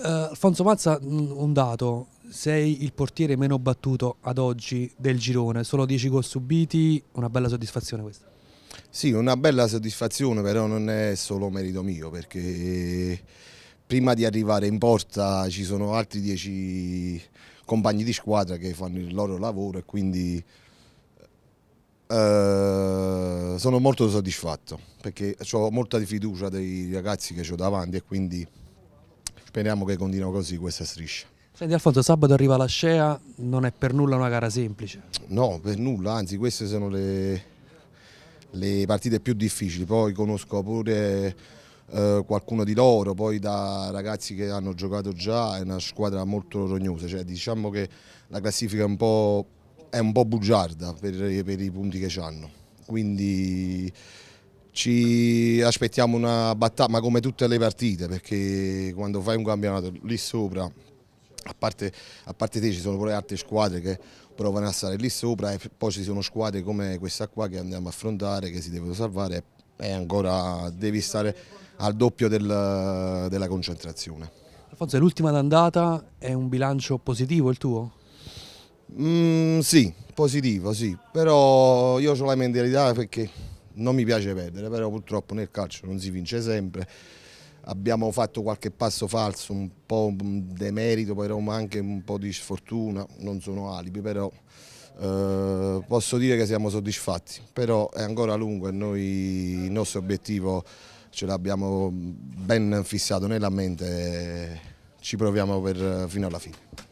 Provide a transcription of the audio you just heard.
Uh, Alfonso Mazza, un dato, sei il portiere meno battuto ad oggi del girone, solo 10 gol subiti, una bella soddisfazione questa. Sì, una bella soddisfazione, però non è solo merito mio, perché prima di arrivare in porta ci sono altri 10 compagni di squadra che fanno il loro lavoro e quindi eh, sono molto soddisfatto, perché ho molta fiducia dei ragazzi che ho davanti e quindi speriamo che continui così questa striscia. Senti Alfonso, sabato arriva la Scea, non è per nulla una gara semplice. No, per nulla, anzi queste sono le, le partite più difficili, poi conosco pure eh, qualcuno di loro, poi da ragazzi che hanno giocato già, è una squadra molto rognosa, cioè, diciamo che la classifica è un po', è un po bugiarda per, per i punti che ci hanno, quindi ci aspettiamo una battaglia, ma come tutte le partite, perché quando fai un campionato lì sopra, a parte, a parte te ci sono pure altre squadre che provano a stare lì sopra e poi ci sono squadre come questa qua che andiamo a affrontare, che si devono salvare e ancora devi stare al doppio del, della concentrazione. Alfonso, l'ultima d'andata è un bilancio positivo il tuo? Mm, sì, positivo, sì, però io ho la mentalità perché non mi piace perdere, però purtroppo nel calcio non si vince sempre. Abbiamo fatto qualche passo falso, un po' demerito, però anche un po' di sfortuna, non sono alibi, però eh, posso dire che siamo soddisfatti, però è ancora lungo e noi il nostro obiettivo ce l'abbiamo ben fissato nella mente e ci proviamo per, fino alla fine.